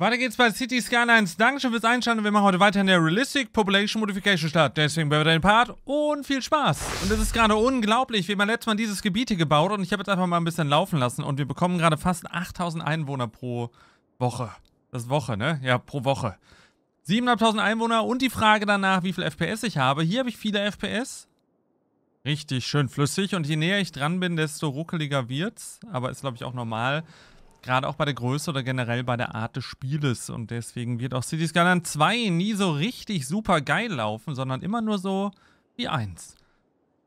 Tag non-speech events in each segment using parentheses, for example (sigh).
Weiter geht's bei City Skylines. Dankeschön fürs Einschalten. Wir machen heute weiter in der Realistic Population Modification statt. Deswegen wir den Part und viel Spaß. Und es ist gerade unglaublich. Wir haben letztes Mal dieses Gebiet hier gebaut und ich habe jetzt einfach mal ein bisschen laufen lassen und wir bekommen gerade fast 8000 Einwohner pro Woche. Das ist Woche, ne? Ja, pro Woche. 7.500 Einwohner und die Frage danach, wie viel FPS ich habe. Hier habe ich viele FPS. Richtig schön flüssig und je näher ich dran bin, desto ruckeliger wird's. Aber ist, glaube ich, auch normal. Gerade auch bei der Größe oder generell bei der Art des Spieles. Und deswegen wird auch Cities Skyline 2 nie so richtig super geil laufen, sondern immer nur so wie 1.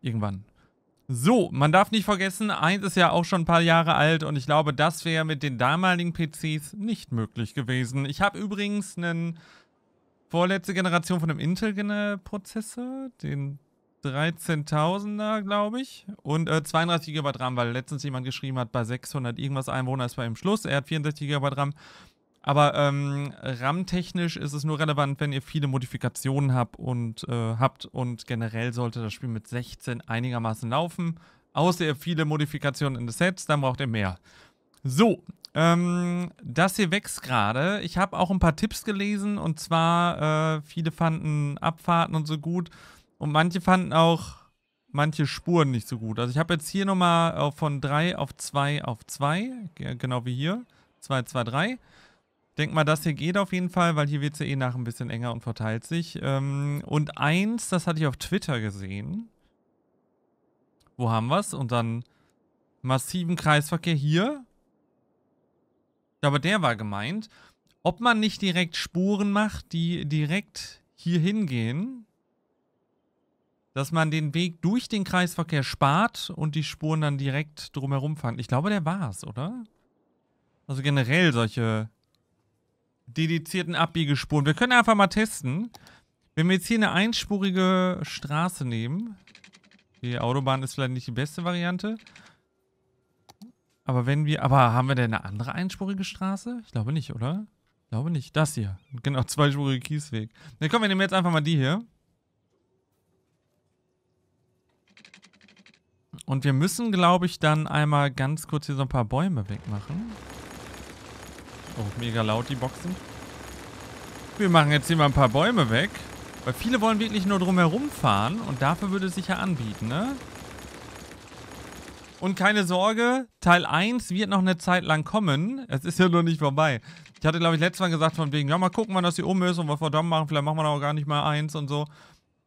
Irgendwann. So, man darf nicht vergessen, 1 ist ja auch schon ein paar Jahre alt und ich glaube, das wäre mit den damaligen PCs nicht möglich gewesen. Ich habe übrigens einen vorletzte Generation von einem Intel-Prozessor, den 13.000er, glaube ich. Und äh, 32 GB RAM, weil letztens jemand geschrieben hat, bei 600 irgendwas Einwohner ist bei ihm Schluss. Er hat 64 GB RAM. Aber ähm, RAM-technisch ist es nur relevant, wenn ihr viele Modifikationen habt und, äh, habt und generell sollte das Spiel mit 16 einigermaßen laufen. Außer ihr viele Modifikationen in den Sets, dann braucht ihr mehr. So, ähm, das hier wächst gerade. Ich habe auch ein paar Tipps gelesen und zwar, äh, viele fanden Abfahrten und so gut. Und manche fanden auch manche Spuren nicht so gut. Also ich habe jetzt hier nochmal äh, von 3 auf 2 auf 2, genau wie hier, 2, 2, 3. Denk mal, das hier geht auf jeden Fall, weil hier wird es ja eh nach ein bisschen enger und verteilt sich. Ähm, und eins, das hatte ich auf Twitter gesehen. Wo haben wir es? Und dann massiven Kreisverkehr hier. Aber der war gemeint. Ob man nicht direkt Spuren macht, die direkt hier hingehen, dass man den Weg durch den Kreisverkehr spart und die Spuren dann direkt drumherum fahren. Ich glaube, der war's, oder? Also generell solche dedizierten Abbiegespuren. Wir können einfach mal testen. Wenn wir jetzt hier eine einspurige Straße nehmen, die Autobahn ist vielleicht nicht die beste Variante. Aber wenn wir, aber haben wir denn eine andere einspurige Straße? Ich glaube nicht, oder? Ich glaube nicht. Das hier. Genau, (laughs) zweispurige Kiesweg. Dann kommen wir nehmen jetzt einfach mal die hier. Und wir müssen, glaube ich, dann einmal ganz kurz hier so ein paar Bäume wegmachen. Oh, mega laut die Boxen. Wir machen jetzt hier mal ein paar Bäume weg. Weil viele wollen wirklich nur drumherum fahren und dafür würde es sich ja anbieten, ne? Und keine Sorge, Teil 1 wird noch eine Zeit lang kommen. Es ist ja noch nicht vorbei. Ich hatte, glaube ich, letztes Mal gesagt von wegen, ja, mal gucken, wann das hier oben ist und was wir dann machen. Vielleicht machen wir da auch gar nicht mal eins und so.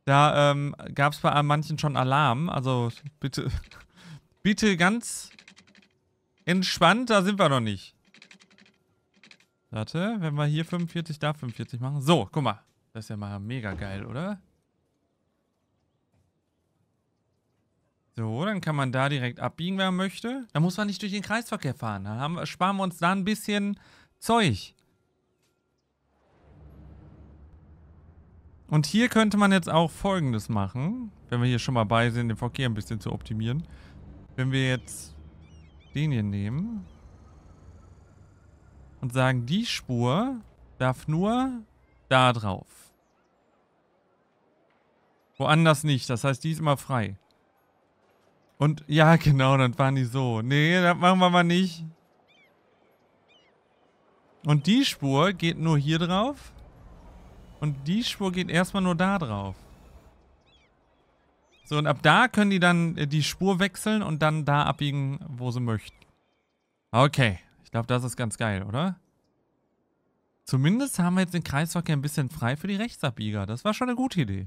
Da ähm, gab es bei manchen schon Alarm. Also bitte, (laughs) bitte ganz entspannt, da sind wir noch nicht. Warte, wenn wir hier 45, da 45 machen. So, guck mal. Das ist ja mal mega geil, oder? So, dann kann man da direkt abbiegen, wer möchte. Da muss man nicht durch den Kreisverkehr fahren. Dann haben, sparen wir uns da ein bisschen Zeug. Und hier könnte man jetzt auch folgendes machen, wenn wir hier schon mal bei sind, den Verkehr ein bisschen zu optimieren. Wenn wir jetzt den hier nehmen und sagen, die Spur darf nur da drauf. Woanders nicht, das heißt, die ist immer frei. Und ja, (laughs) genau, dann waren die so. Nee, das machen wir mal nicht. Und die Spur geht nur hier drauf. Und die Spur geht erstmal nur da drauf. So, und ab da können die dann äh, die Spur wechseln und dann da abbiegen, wo sie möchten. Okay, ich glaube, das ist ganz geil, oder? Zumindest haben wir jetzt den Kreisverkehr ein bisschen frei für die Rechtsabbieger. Das war schon eine gute Idee.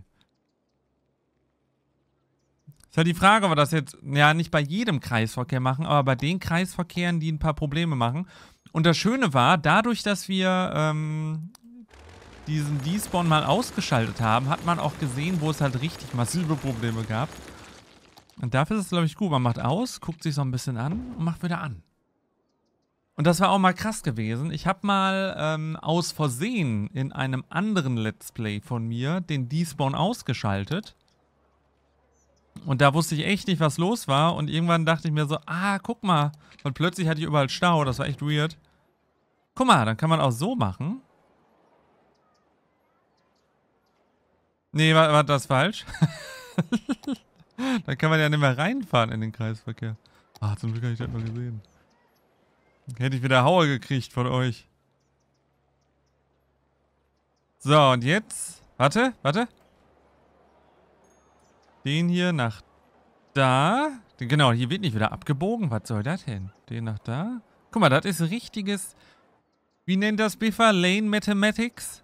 Ist halt die Frage, ob wir das jetzt, ja, nicht bei jedem Kreisverkehr machen, aber bei den Kreisverkehren, die ein paar Probleme machen. Und das Schöne war, dadurch, dass wir ähm, diesen Despawn mal ausgeschaltet haben, hat man auch gesehen, wo es halt richtig massive Probleme gab. Und dafür ist es, glaube ich, gut. Man macht aus, guckt sich so ein bisschen an und macht wieder an. Und das war auch mal krass gewesen. Ich habe mal ähm, aus Versehen in einem anderen Let's Play von mir den Despawn ausgeschaltet. Und da wusste ich echt nicht, was los war. Und irgendwann dachte ich mir so, ah, guck mal. Und plötzlich hatte ich überall Stau. Das war echt weird. Guck mal, dann kann man auch so machen. Nee, war, war das falsch? (laughs) da kann man ja nicht mehr reinfahren in den Kreisverkehr. Ah, zum Glück habe ich das mal gesehen. Hätte ich wieder Hauer gekriegt von euch. So, und jetzt... Warte, warte. Den hier nach da. Genau, hier wird nicht wieder abgebogen. Was soll das denn? Den nach da. Guck mal, das ist richtiges... Wie nennt das Biffa? Lane Mathematics?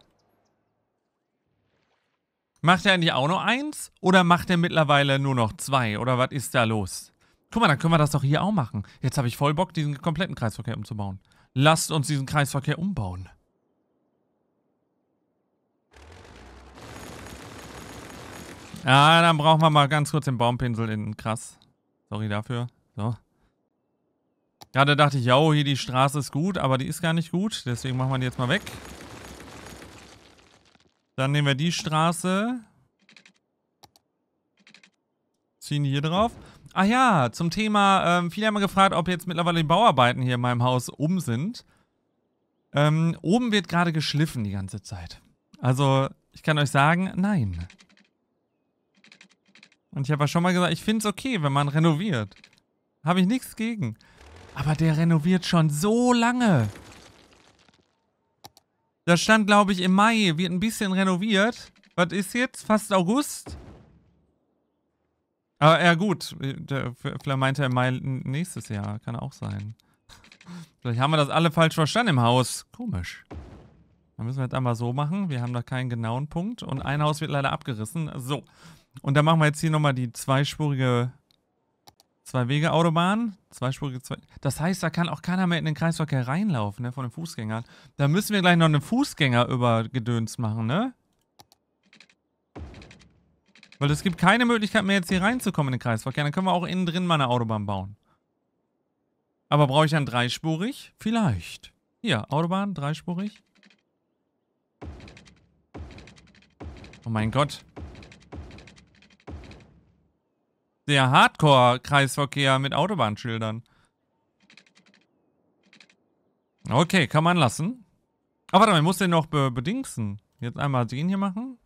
Macht er eigentlich auch noch eins? Oder macht er mittlerweile nur noch zwei? Oder was ist da los? Guck mal, dann können wir das doch hier auch machen. Jetzt habe ich voll Bock, diesen kompletten Kreisverkehr umzubauen. Lasst uns diesen Kreisverkehr umbauen. Ja, dann brauchen wir mal ganz kurz den Baumpinsel innen. krass. Sorry dafür. So. Gerade dachte ich, ja, hier die Straße ist gut, aber die ist gar nicht gut. Deswegen machen wir die jetzt mal weg. Dann nehmen wir die Straße. Ziehen hier drauf. Ach ja, zum Thema, ähm, viele haben gefragt, ob jetzt mittlerweile die Bauarbeiten hier in meinem Haus um sind. Ähm, oben wird gerade geschliffen die ganze Zeit. Also, ich kann euch sagen, nein. Und ich habe ja schon mal gesagt, ich finde es okay, wenn man renoviert. Habe ich nichts gegen. Aber der renoviert schon so lange. Das stand, glaube ich, im Mai. Wird ein bisschen renoviert. Was ist jetzt? Fast August? Aber ja gut, vielleicht meinte er im Mai nächstes Jahr. Kann auch sein. Vielleicht haben wir das alle falsch verstanden im Haus. Komisch. Dann müssen wir jetzt einmal so machen. Wir haben da keinen genauen Punkt. Und ein Haus wird leider abgerissen. So. Und dann machen wir jetzt hier nochmal die zweispurige Zwei-Wege-Autobahn, zweispurige zwei. Das heißt, da kann auch keiner mehr in den Kreisverkehr reinlaufen, ne, von den Fußgängern. Da müssen wir gleich noch einen Fußgänger übergedönst machen, ne? Weil es gibt keine Möglichkeit mehr, jetzt hier reinzukommen in den Kreisverkehr. Dann können wir auch innen drin mal eine Autobahn bauen. Aber brauche ich dann dreispurig? Vielleicht. Hier, Autobahn, dreispurig. Oh mein Gott. Der Hardcore-Kreisverkehr mit Autobahnschildern. Okay, kann man lassen. Aber oh, warte mal, ich muss den noch be bedingsen. Jetzt einmal den hier machen.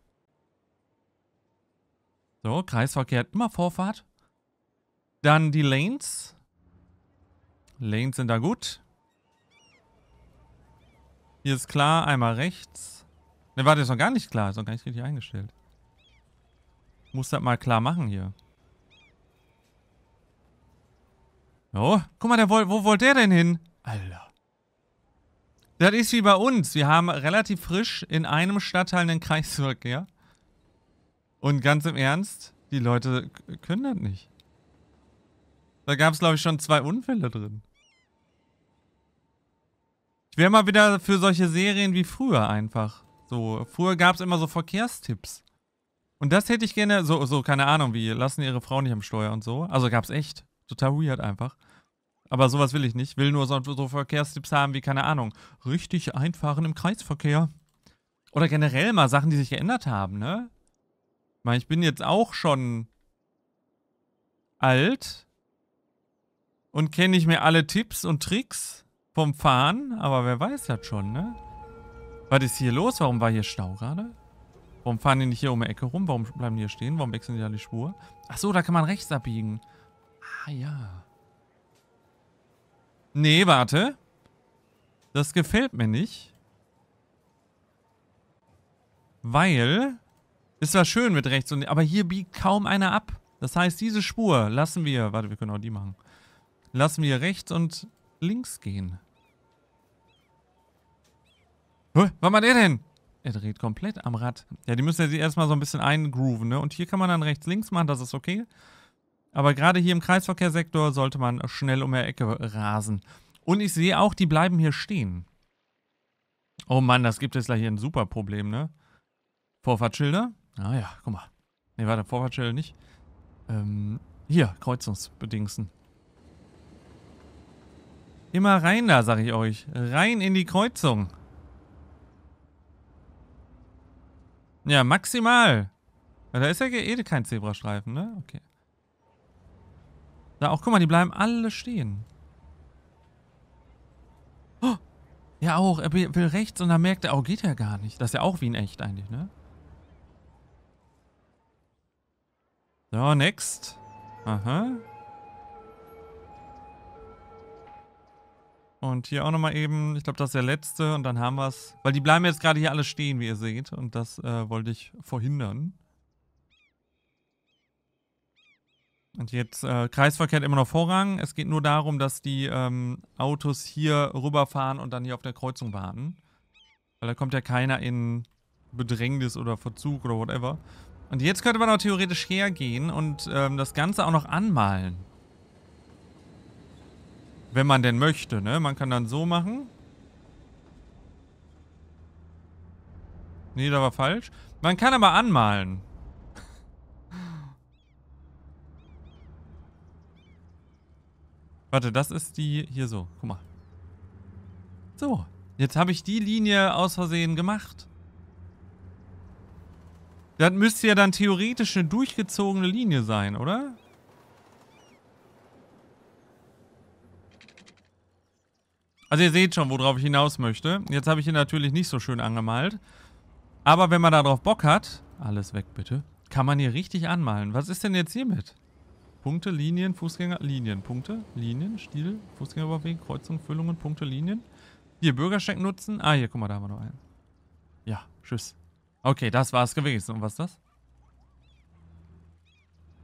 So, Kreisverkehr hat immer Vorfahrt. Dann die Lanes. Lanes sind da gut. Hier ist klar, einmal rechts. Ne, warte, ist noch gar nicht klar. Ist noch gar nicht richtig eingestellt. Muss das mal klar machen hier. No? Oh, guck mal, der, wo wollte der denn hin? Alter. Das ist wie bei uns. Wir haben relativ frisch in einem Stadtteil einen Kreisverkehr. Und ganz im Ernst, die Leute können das nicht. Da gab es, glaube ich, schon zwei Unfälle drin. Ich wäre mal wieder für solche Serien wie früher einfach. So, früher gab es immer so Verkehrstipps. Und das hätte ich gerne, so, so, keine Ahnung, wie, lassen ihre Frau nicht am Steuer und so. Also gab es echt. Total weird einfach. Aber sowas will ich nicht. Will nur so, so Verkehrstipps haben wie, keine Ahnung, richtig einfahren im Kreisverkehr. Oder generell mal Sachen, die sich geändert haben, ne? Ich meine, ich bin jetzt auch schon alt und kenne nicht mehr alle Tipps und Tricks vom Fahren, aber wer weiß das schon, ne? Was ist hier los? Warum war hier Stau gerade? Warum fahren die nicht hier um die Ecke rum? Warum bleiben die hier stehen? Warum wechseln die da die Spur? Achso, da kann man rechts abbiegen. Ah ja. Nee, warte. Das gefällt mir nicht. Weil... Ist zwar schön mit rechts, und, aber hier biegt kaum einer ab. Das heißt, diese Spur lassen wir... Warte, wir können auch die machen. Lassen wir rechts und links gehen. Hä? Was macht er denn? Er dreht komplett am Rad. Ja, die müssen ja sich erstmal so ein bisschen eingrooven, ne? Und hier kann man dann rechts, links machen, das ist okay. Aber gerade hier im Kreisverkehrssektor sollte man schnell um die Ecke rasen. Und ich sehe auch, die bleiben hier stehen. Oh Mann, das gibt jetzt gleich hier ein super Problem, ne? Vorfahrtsschilder? Ah ja, guck mal. Ne, warte, Vorfahrtsschilder nicht. Ähm, hier, Kreuzungsbedingungen. Immer rein da, sag ich euch. Rein in die Kreuzung. Ja, maximal. Da ist ja eh kein Zebrastreifen, ne? Okay. Da auch, guck mal, die bleiben alle stehen. Oh, ja auch, er will rechts und dann merkt er, oh, geht ja gar nicht. Das ist ja auch wie in echt eigentlich, ne? So, next. Aha. Und hier auch nochmal eben, ich glaube, das ist der letzte und dann haben wir es. Weil die bleiben jetzt gerade hier alle stehen, wie ihr seht. Und das äh, wollte ich verhindern. Und jetzt äh, Kreisverkehr immer noch Vorrang. Es geht nur darum, dass die ähm, Autos hier rüberfahren und dann hier auf der Kreuzung warten. Weil da kommt ja keiner in Bedrängnis oder Verzug oder whatever. Und jetzt könnte man auch theoretisch hergehen und ähm, das Ganze auch noch anmalen. Wenn man denn möchte, ne? Man kann dann so machen. Nee, da war falsch. Man kann aber anmalen. Warte, das ist die hier so. Guck mal. So, jetzt habe ich die Linie aus Versehen gemacht. Das müsste ja dann theoretisch eine durchgezogene Linie sein, oder? Also ihr seht schon, worauf ich hinaus möchte. Jetzt habe ich ihn natürlich nicht so schön angemalt. Aber wenn man darauf Bock hat, alles weg bitte, kann man hier richtig anmalen. Was ist denn jetzt hiermit? Punkte, Linien, Fußgänger, Linien, Punkte, Linien, Stil, Fußgängerüberweg, Kreuzung, Füllungen, Punkte, Linien. Hier, Bürgerscheck nutzen. Ah, hier, guck mal, da haben wir noch einen. Ja, tschüss. Okay, das war's gewesen. Und was ist das?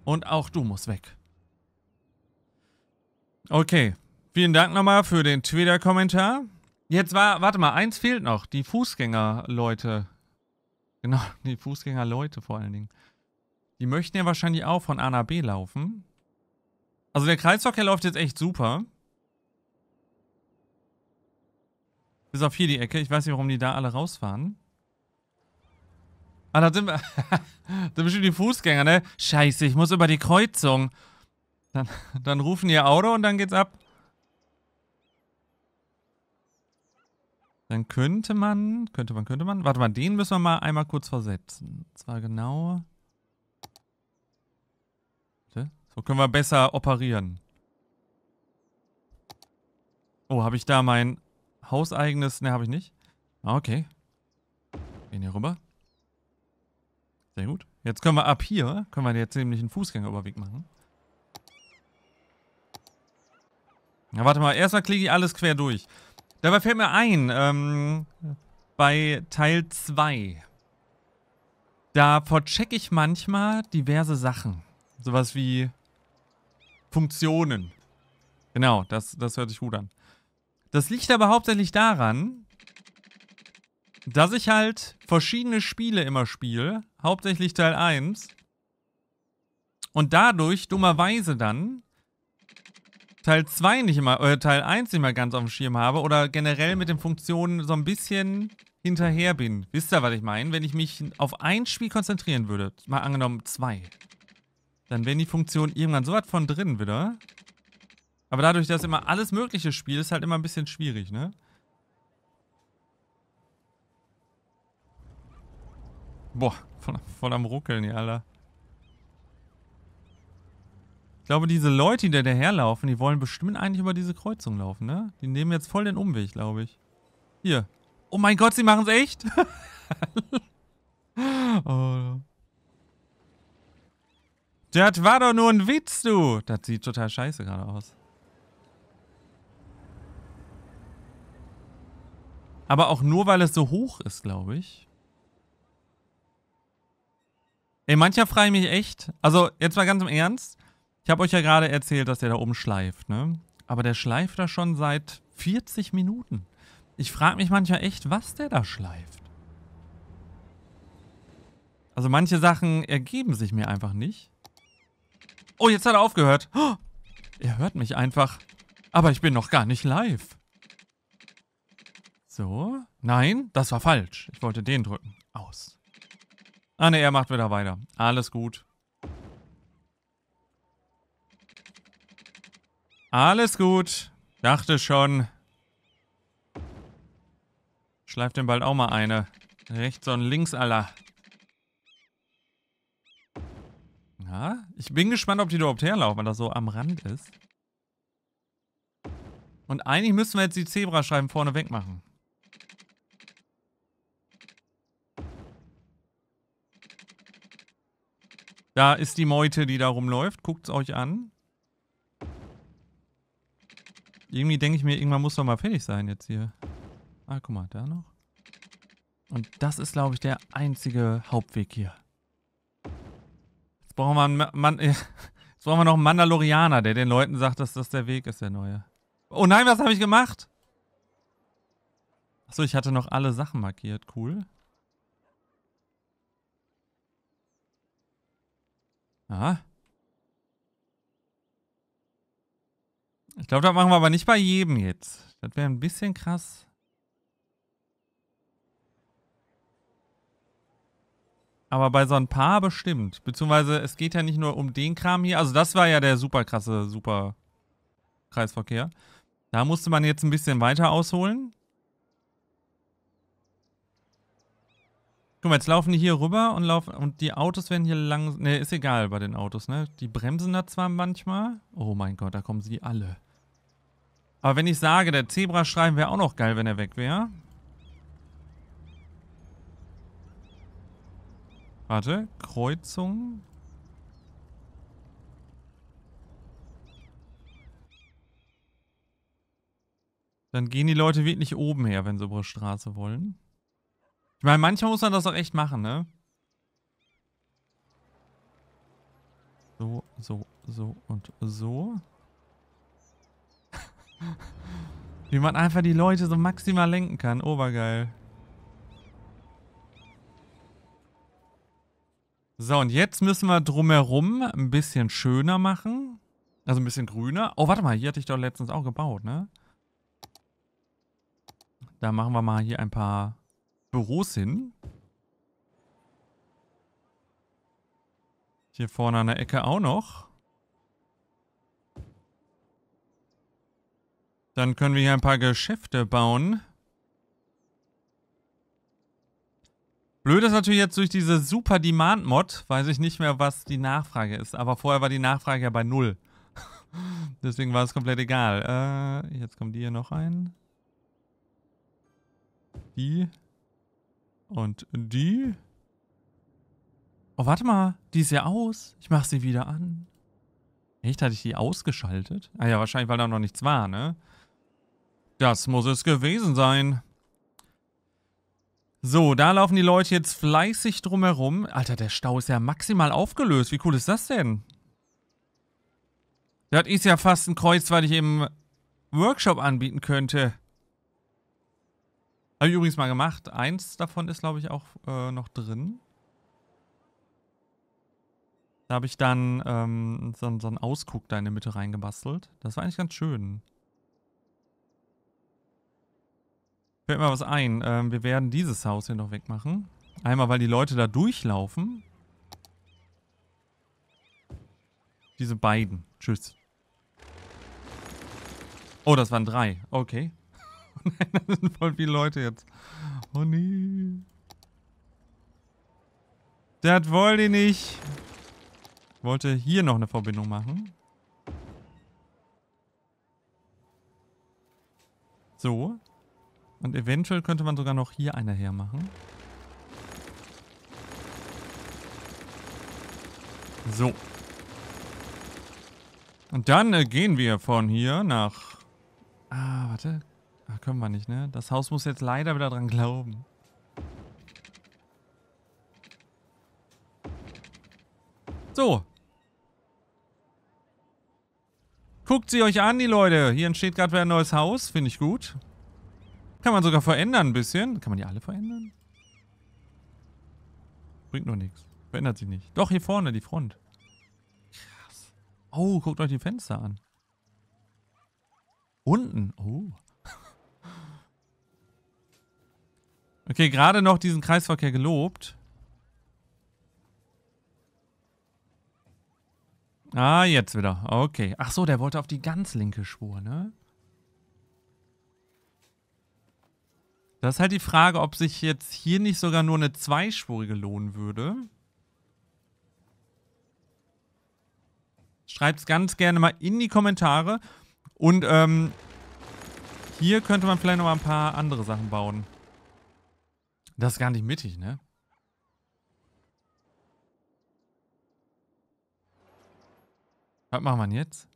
Und auch du musst weg. Okay. Vielen Dank nochmal für den Twitter-Kommentar. Jetzt war, warte mal, eins fehlt noch. Die Fußgängerleute. Genau, die Fußgängerleute vor allen Dingen. Die möchten ja wahrscheinlich auch von A nach B laufen. Also der Kreisverkehr läuft jetzt echt super. Bis auf hier die Ecke. Ich weiß nicht, warum die da alle rausfahren. Ah, da sind wir. (laughs) da sind bestimmt die Fußgänger, ne? Scheiße, ich muss über die Kreuzung. Dann, dann rufen die Auto und dann geht's ab. Dann könnte man, könnte man, könnte man. Warte mal, den müssen wir mal einmal kurz versetzen. Und zwar genau so können wir besser operieren. Oh, habe ich da mein hauseigenes? Ne, habe ich nicht. Ah, okay. Gehen hier rüber. Sehr gut. Jetzt können wir ab hier, können wir jetzt nämlich einen Fußgängerüberweg machen. Na, warte mal. Erstmal klicke ich alles quer durch. Dabei fällt mir ein, ähm, bei Teil 2. Da verchecke ich manchmal diverse Sachen. Sowas wie Funktionen. Genau, das, das hört sich gut an. Das liegt aber hauptsächlich daran, dass ich halt verschiedene Spiele immer spiele, hauptsächlich Teil 1. Und dadurch dummerweise dann Teil 2 nicht immer, äh, Teil 1 nicht mehr ganz auf dem Schirm habe oder generell mit den Funktionen so ein bisschen hinterher bin. Wisst ihr, was ich meine? Wenn ich mich auf ein Spiel konzentrieren würde, mal angenommen zwei, dann wären die Funktionen irgendwann so weit von drin wieder. Aber dadurch, dass immer alles mögliche spielt, ist halt immer ein bisschen schwierig, ne? Boah, voll, voll am Ruckeln hier, Alter. Ich glaube, diese Leute, die da herlaufen, die wollen bestimmt eigentlich über diese Kreuzung laufen, ne? Die nehmen jetzt voll den Umweg, glaube ich. Hier. Oh mein Gott, sie machen es echt? (laughs) oh. Das war doch nur ein Witz, du. Das sieht total scheiße gerade aus. Aber auch nur, weil es so hoch ist, glaube ich. Ey, mancher frage ich mich echt. Also, jetzt mal ganz im Ernst. Ich habe euch ja gerade erzählt, dass der da oben schleift, ne? Aber der schleift da schon seit 40 Minuten. Ich frage mich manchmal echt, was der da schleift. Also manche Sachen ergeben sich mir einfach nicht. Oh, jetzt hat er aufgehört. Oh, er hört mich einfach. Aber ich bin noch gar nicht live. So. Nein, das war falsch. Ich wollte den drücken. Aus. Ah ne, er macht wieder weiter. Alles gut. Alles gut. Dachte schon. Schleif den bald auch mal eine. Rechts und links aller. Ja, ich bin gespannt, ob die überhaupt herlaufen, weil das so am Rand ist. Und eigentlich müssen wir jetzt die Zebrascheiben vorne wegmachen. Da ist die Meute, die da rumläuft. Guckt es euch an. Irgendwie denke ich mir, irgendwann muss doch mal fertig sein jetzt hier. Ah, guck mal, da noch. Und das ist, glaube ich, der einzige Hauptweg hier. Jetzt brauchen wir, einen Man (laughs) jetzt brauchen wir noch einen Mandalorianer, der den Leuten sagt, dass das der Weg ist, der neue. Oh nein, was habe ich gemacht? Achso, ich hatte noch alle Sachen markiert. Cool. Aha. Ich glaube, das machen wir aber nicht bei jedem jetzt. Das wäre ein bisschen krass. Aber bei so ein paar bestimmt. Beziehungsweise es geht ja nicht nur um den Kram hier. Also das war ja der super krasse super Kreisverkehr. Da musste man jetzt ein bisschen weiter ausholen. Guck mal, jetzt laufen die hier rüber und laufen und die Autos werden hier lang. Ne, ist egal bei den Autos, ne? Die bremsen da zwar manchmal. Oh mein Gott, da kommen sie alle. Aber wenn ich sage, der Zebrastreifen wäre auch noch geil, wenn er weg wäre, Warte, Kreuzung. Dann gehen die Leute wirklich oben her, wenn sie über die Straße wollen. Ich meine, manchmal muss man das auch echt machen, ne? So, so, so und so. (laughs) Wie man einfach die Leute so maximal lenken kann. Obergeil. So, und jetzt müssen wir drumherum ein bisschen schöner machen. Also ein bisschen grüner. Oh, warte mal, hier hatte ich doch letztens auch gebaut, ne? Da machen wir mal hier ein paar Büros hin. Hier vorne an der Ecke auch noch. Dann können wir hier ein paar Geschäfte bauen. Blöd ist natürlich jetzt durch diese Super Demand Mod, weiß ich nicht mehr, was die Nachfrage ist. Aber vorher war die Nachfrage ja bei null. (laughs) Deswegen war es komplett egal. Äh, jetzt kommen die hier noch rein. Die. Und die. Oh, warte mal. Die ist ja aus. Ich mach sie wieder an. Echt? Hatte ich die ausgeschaltet? Ah ja, wahrscheinlich, weil da noch nichts war, ne? Das muss es gewesen sein. So, da laufen die Leute jetzt fleißig drumherum. Alter, der Stau ist ja maximal aufgelöst. Wie cool ist das denn? Das ist ja fast ein Kreuz, weil ich im Workshop anbieten könnte. Habe ich übrigens mal gemacht. Eins davon ist, glaube ich, auch äh, noch drin. Da habe ich dann ähm, so, so einen Ausguck da in der Mitte reingebastelt. Das war eigentlich ganz schön. Fällt mir was ein. Ähm, wir werden dieses Haus hier noch wegmachen. Einmal, weil die Leute da durchlaufen. Diese beiden. Tschüss. Oh, das waren drei. Okay. (laughs) Oh das sind voll viele Leute jetzt. Oh nee. Das wollte ich nicht. Ich wollte hier noch eine Verbindung machen. So. Und eventuell könnte man sogar noch hier eine hermachen. So. Und dann äh, gehen wir von hier nach... Ah, warte. Ach, können wir nicht, ne? Das Haus muss jetzt leider wieder dran glauben. So. Guckt sie euch an, die Leute. Hier entsteht gerade wieder ein neues Haus. Finde ich gut. Kann man sogar verändern ein bisschen. Kann man die alle verändern? Bringt nur nichts. Verändert sich nicht. Doch, hier vorne, die Front. Krass. Oh, guckt euch die Fenster an. Unten. Oh. (laughs) Okay, gerade noch diesen Kreisverkehr gelobt. Ah, jetzt wieder. Okay. Ach so, der wollte auf die ganz linke Spur, ne? Das ist halt die Frage, ob sich jetzt hier nicht sogar nur eine zweispurige lohnen würde. Schreibt es ganz gerne mal in die Kommentare. Und ähm, hier könnte man vielleicht noch mal ein paar andere Sachen bauen. Das ist gar nicht mittig, ne? Was machen wir jetzt?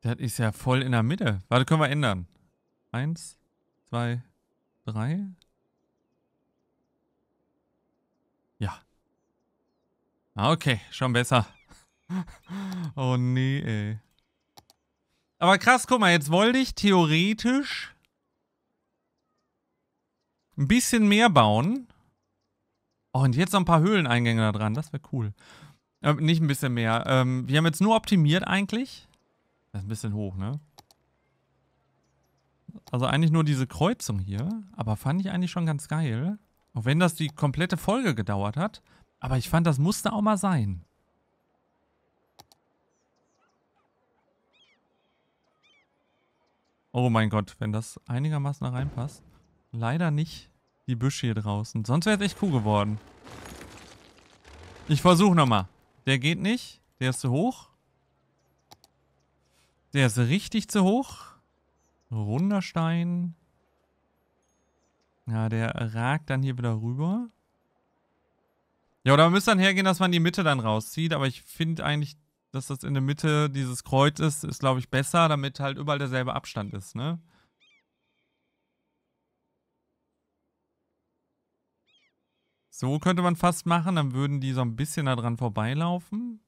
Das ist ja voll in der Mitte. Warte, können wir ändern. Eins zwei, drei. Ja. Ah, okay, schon besser. (laughs) oh nee, ey. Aber krass, guck mal, jetzt wollte ich theoretisch ein bisschen mehr bauen. Oh, und jetzt noch ein paar Höhleneingänge da dran. Das wäre cool. Äh, nicht ein bisschen mehr. Ähm, wir haben jetzt nur optimiert eigentlich. Das ist ein bisschen hoch, ne? Also eigentlich nur diese Kreuzung hier, aber fand ich eigentlich schon ganz geil. Auch wenn das die komplette Folge gedauert hat. Aber ich fand, das musste auch mal sein. Oh mein Gott, wenn das einigermaßen da reinpasst. Leider nicht die Büsche hier draußen. Sonst wäre es echt cool geworden. Ich versuche nochmal. Der geht nicht. Der ist zu hoch. Der ist richtig zu hoch. Runder Stein. Ja, der ragt dann hier wieder rüber. Ja, oder man müsste dann hergehen, dass man die Mitte dann rauszieht. Aber ich finde eigentlich, dass das in der Mitte dieses Kreuz ist, ist, glaube ich, besser, damit halt überall derselbe Abstand ist, ne? So könnte man fast machen, dann würden die so ein bisschen da dran vorbeilaufen.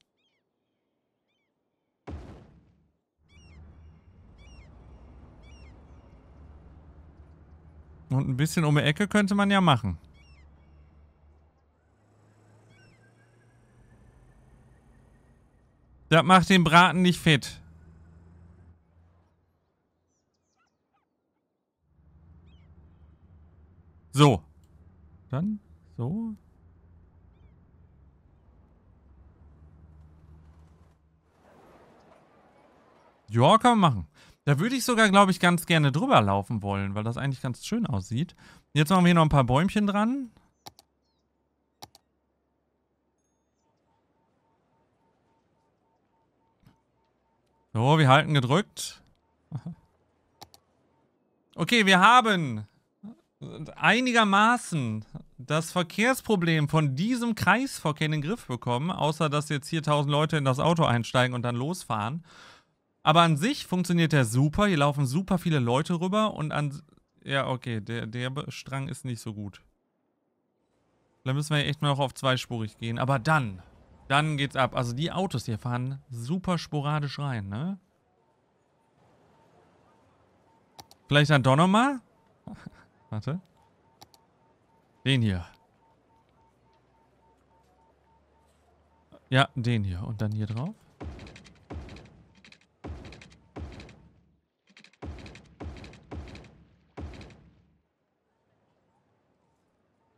Und ein bisschen um die Ecke könnte man ja machen. Das macht den Braten nicht fit. So. Dann so. Ja, kann man machen. Da würde ich sogar, glaube ich, ganz gerne drüber laufen wollen, weil das eigentlich ganz schön aussieht. Jetzt machen wir hier noch ein paar Bäumchen dran. So, wir halten gedrückt. Okay, wir haben einigermaßen das Verkehrsproblem von diesem Kreisverkehr in den Griff bekommen, außer dass jetzt hier 1000 Leute in das Auto einsteigen und dann losfahren. Aber an sich funktioniert der super. Hier laufen super viele Leute rüber und an. Ja, okay, der, der Strang ist nicht so gut. Da müssen wir echt mal noch auf zweispurig gehen. Aber dann, dann geht's ab. Also die Autos hier fahren super sporadisch rein, ne? Vielleicht dann doch nochmal? (laughs) Warte. Den hier. Ja, den hier. Und dann hier drauf.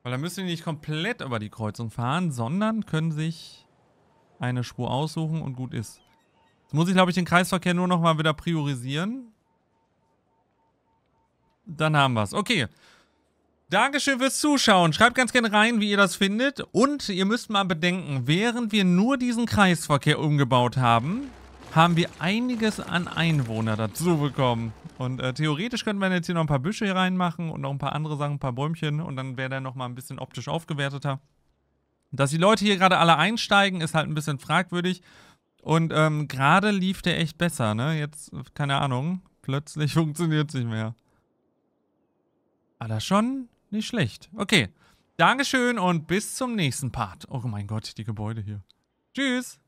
Weil dann müssen die nicht komplett über die Kreuzung fahren, sondern können sich eine Spur aussuchen und gut ist. Jetzt muss ich, glaube ich, den Kreisverkehr nur nochmal wieder priorisieren. Dann haben wir es. Okay. Dankeschön fürs Zuschauen. Schreibt ganz gerne rein, wie ihr das findet. Und ihr müsst mal bedenken, während wir nur diesen Kreisverkehr umgebaut haben, haben wir einiges an Einwohner dazu bekommen. Und äh, theoretisch könnten wir jetzt hier noch ein paar Büsche hier reinmachen und noch ein paar andere Sachen, ein paar Bäumchen und dann wäre der nochmal ein bisschen optisch aufgewerteter. Dass die Leute hier gerade alle einsteigen, ist halt ein bisschen fragwürdig. Und ähm, gerade lief der echt besser, ne? Jetzt, keine Ahnung, plötzlich (laughs) funktioniert es nicht mehr. Aber ah, schon nicht schlecht. Okay, Dankeschön und bis zum nächsten Part. Oh mein Gott, die Gebäude hier. Tschüss!